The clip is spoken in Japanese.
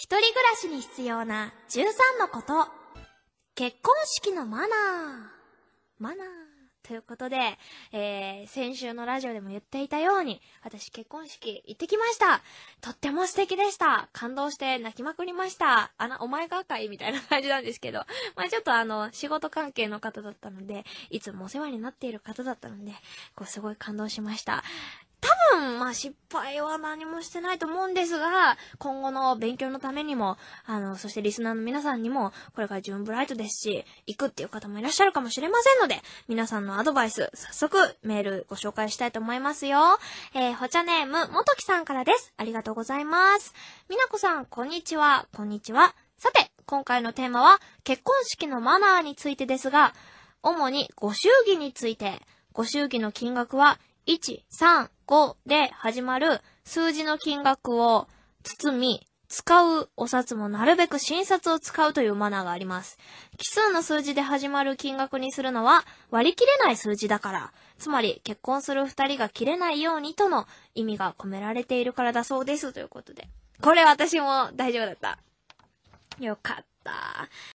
一人暮らしに必要な13のこと。結婚式のマナー。マナー。ということで、えー、先週のラジオでも言っていたように、私結婚式行ってきました。とっても素敵でした。感動して泣きまくりました。あな、お前が赤いみたいな感じなんですけど、まあちょっとあの、仕事関係の方だったので、いつもお世話になっている方だったので、こうすごい感動しました。多分、まあ失敗は何もしてないと思うんですが、今後の勉強のためにも、あの、そしてリスナーの皆さんにも、これからーンブライトですし、行くっていう方もいらっしゃるかもしれませんので、皆さんのアドバイス、早速メールご紹介したいと思いますよ。えー、ほちゃネーム、もときさんからです。ありがとうございます。みなこさん、こんにちは、こんにちは。さて、今回のテーマは、結婚式のマナーについてですが、主にご祝儀について、ご祝儀の金額は1、3、5で始まる数字の金額を包み、使うお札もなるべく新札を使うというマナーがあります。奇数の数字で始まる金額にするのは割り切れない数字だから、つまり結婚する二人が切れないようにとの意味が込められているからだそうですということで。これ私も大丈夫だった。よかった。